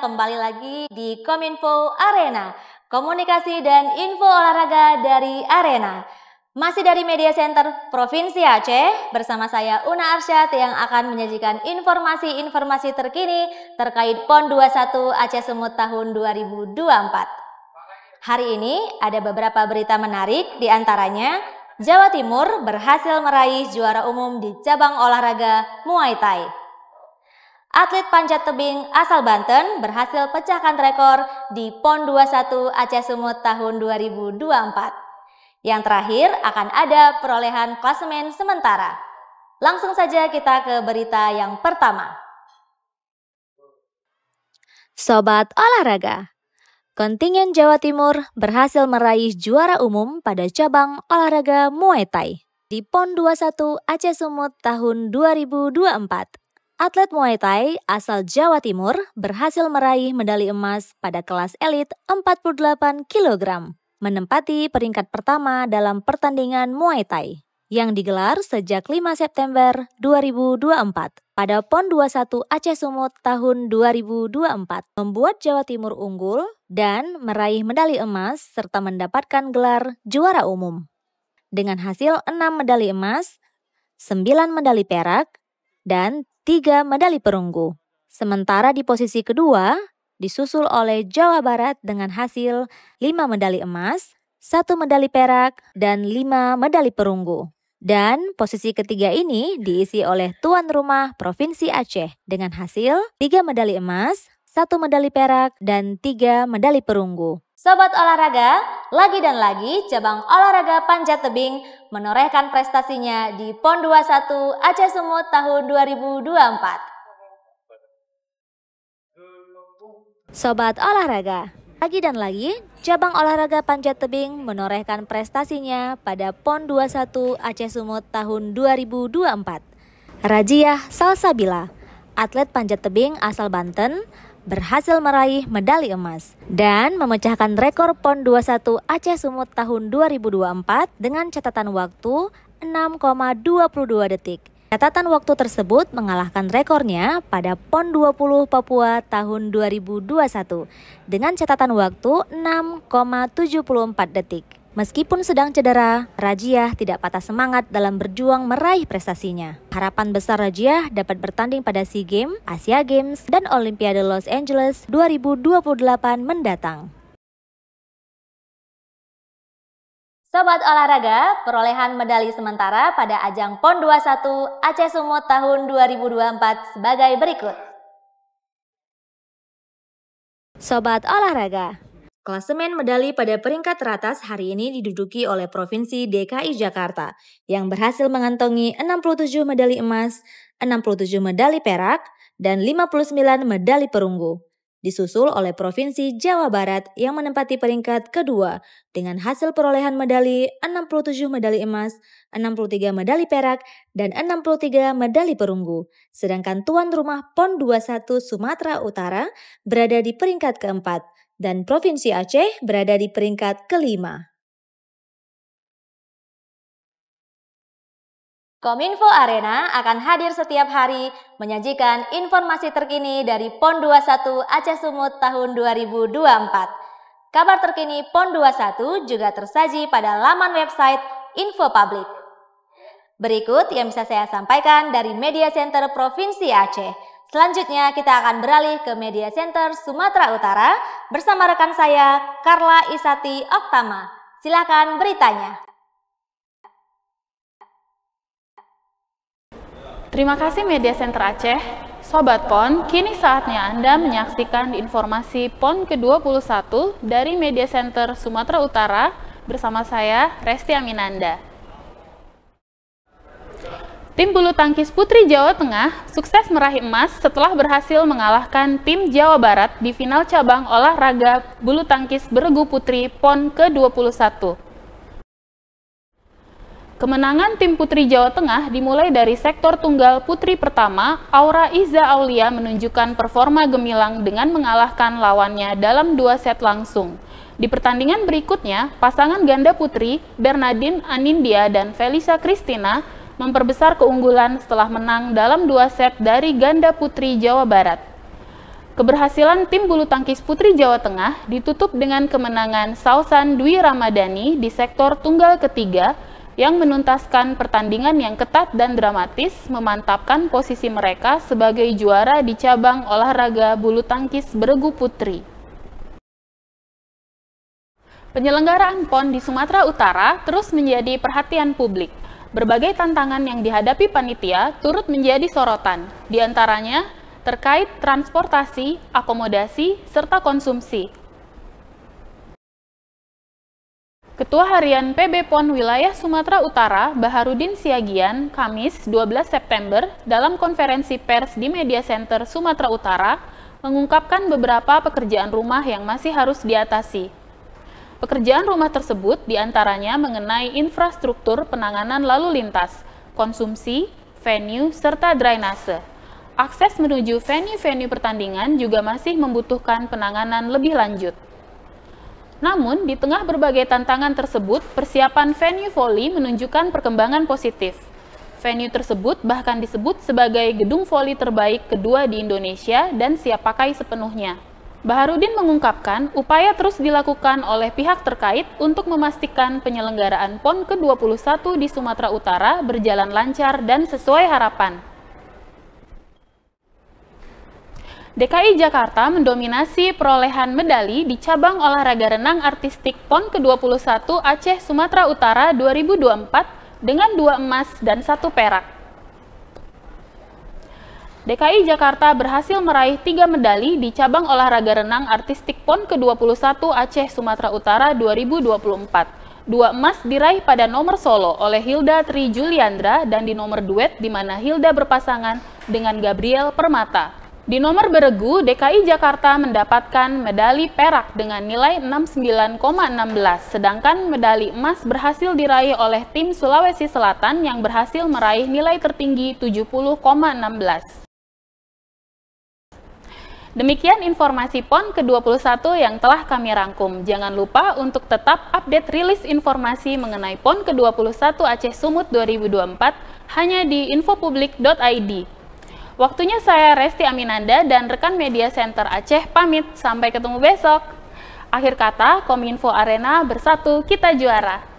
kembali lagi di Kominfo Arena, komunikasi dan info olahraga dari Arena. Masih dari Media Center Provinsi Aceh, bersama saya Una Arsyad yang akan menyajikan informasi-informasi terkini terkait PON 21 Aceh Semut tahun 2024. Hari ini ada beberapa berita menarik, diantaranya Jawa Timur berhasil meraih juara umum di cabang olahraga Muay Thai. Atlet panjat tebing asal Banten berhasil pecahkan rekor di PON 21 Aceh Sumut tahun 2024. Yang terakhir akan ada perolehan klasemen sementara. Langsung saja kita ke berita yang pertama. Sobat olahraga, kontingen Jawa Timur berhasil meraih juara umum pada cabang olahraga Muay Thai di PON 21 Aceh Sumut tahun 2024 atlet Muay Thai asal Jawa Timur berhasil meraih medali emas pada kelas elit 48 kg, menempati peringkat pertama dalam pertandingan Muay Thai yang digelar sejak 5 September 2024 pada PON 21 Aceh Sumut tahun 2024 membuat Jawa Timur unggul dan meraih medali emas serta mendapatkan gelar juara umum. Dengan hasil 6 medali emas, 9 medali perak, dan tiga medali perunggu. Sementara di posisi kedua, disusul oleh Jawa Barat dengan hasil lima medali emas, satu medali perak, dan lima medali perunggu. Dan posisi ketiga ini diisi oleh tuan rumah Provinsi Aceh dengan hasil tiga medali emas, satu medali perak, dan tiga medali perunggu. Sobat olahraga, lagi dan lagi cabang olahraga panjat tebing menorehkan prestasinya di PON 21 Aceh Sumut tahun 2024. Sobat olahraga, lagi dan lagi cabang olahraga panjat tebing menorehkan prestasinya pada PON 21 Aceh Sumut tahun 2024. Rajiah Salsabila, atlet panjat tebing asal Banten, berhasil meraih medali emas dan memecahkan rekor PON 21 Aceh Sumut tahun 2024 dengan catatan waktu 6,22 detik. Catatan waktu tersebut mengalahkan rekornya pada PON 20 Papua tahun 2021 dengan catatan waktu 6,74 detik. Meskipun sedang cedera, Rajiah tidak patah semangat dalam berjuang meraih prestasinya. Harapan besar Rajiah dapat bertanding pada SEA Games, Asia Games, dan Olimpiade Los Angeles 2028 mendatang. Sobat olahraga, perolehan medali sementara pada ajang PON 21 Aceh Sumut tahun 2024 sebagai berikut. Sobat olahraga, Klasemen medali pada peringkat teratas hari ini diduduki oleh Provinsi DKI Jakarta yang berhasil mengantongi 67 medali emas, 67 medali perak, dan 59 medali perunggu. Disusul oleh Provinsi Jawa Barat yang menempati peringkat kedua dengan hasil perolehan medali 67 medali emas, 63 medali perak, dan 63 medali perunggu. Sedangkan tuan rumah PON 21 Sumatera Utara berada di peringkat keempat dan Provinsi Aceh berada di peringkat kelima. Kominfo Arena akan hadir setiap hari menyajikan informasi terkini dari PON 21 Aceh Sumut tahun 2024. Kabar terkini PON 21 juga tersaji pada laman website Info Public. Berikut yang bisa saya sampaikan dari Media Center Provinsi Aceh. Selanjutnya kita akan beralih ke Media Center Sumatera Utara bersama rekan saya Carla Isati Oktama. Silakan beritanya. Terima kasih Media Center Aceh. Sobat PON, kini saatnya Anda menyaksikan informasi PON ke-21 dari Media Center Sumatera Utara bersama saya, Resti Aminanda. Tim bulu tangkis putri Jawa Tengah sukses meraih emas setelah berhasil mengalahkan tim Jawa Barat di final cabang olahraga bulu tangkis beregu putri PON ke-21. Kemenangan tim putri Jawa Tengah dimulai dari sektor tunggal putri pertama, Aura Iza Aulia menunjukkan performa gemilang dengan mengalahkan lawannya dalam dua set langsung. Di pertandingan berikutnya, pasangan ganda putri Bernadine Anindia dan Felisa Kristina memperbesar keunggulan setelah menang dalam dua set dari ganda putri Jawa Barat. Keberhasilan tim bulu tangkis putri Jawa Tengah ditutup dengan kemenangan Sausan Dwi Ramadhani di sektor tunggal ketiga yang menuntaskan pertandingan yang ketat dan dramatis memantapkan posisi mereka sebagai juara di cabang olahraga bulu tangkis beregu putri. Penyelenggaraan PON di Sumatera Utara terus menjadi perhatian publik. Berbagai tantangan yang dihadapi panitia turut menjadi sorotan, diantaranya terkait transportasi, akomodasi, serta konsumsi. Ketua Harian PB PON Wilayah Sumatera Utara, Baharudin Siagian, Kamis 12 September, dalam konferensi pers di Media Center Sumatera Utara, mengungkapkan beberapa pekerjaan rumah yang masih harus diatasi, Pekerjaan rumah tersebut diantaranya mengenai infrastruktur penanganan lalu lintas, konsumsi, venue, serta drainase. Akses menuju venue-venue pertandingan juga masih membutuhkan penanganan lebih lanjut. Namun, di tengah berbagai tantangan tersebut, persiapan venue voli menunjukkan perkembangan positif. Venue tersebut bahkan disebut sebagai gedung voli terbaik kedua di Indonesia dan siap pakai sepenuhnya. Baharudin mengungkapkan upaya terus dilakukan oleh pihak terkait untuk memastikan penyelenggaraan PON ke-21 di Sumatera Utara berjalan lancar dan sesuai harapan. DKI Jakarta mendominasi perolehan medali di cabang olahraga renang artistik PON ke-21 Aceh Sumatera Utara 2024 dengan dua emas dan satu perak. DKI Jakarta berhasil meraih tiga medali di cabang olahraga renang artistik PON ke-21 Aceh Sumatera Utara 2024. Dua emas diraih pada nomor solo oleh Hilda Tri Juliandra dan di nomor duet di mana Hilda berpasangan dengan Gabriel Permata. Di nomor beregu, DKI Jakarta mendapatkan medali perak dengan nilai 69,16, sedangkan medali emas berhasil diraih oleh tim Sulawesi Selatan yang berhasil meraih nilai tertinggi 70,16. Demikian informasi PON ke-21 yang telah kami rangkum. Jangan lupa untuk tetap update rilis informasi mengenai PON ke-21 Aceh Sumut 2024 hanya di infopublik.id. Waktunya saya Resti Aminanda dan rekan media center Aceh pamit. Sampai ketemu besok. Akhir kata, Kominfo Arena bersatu kita juara.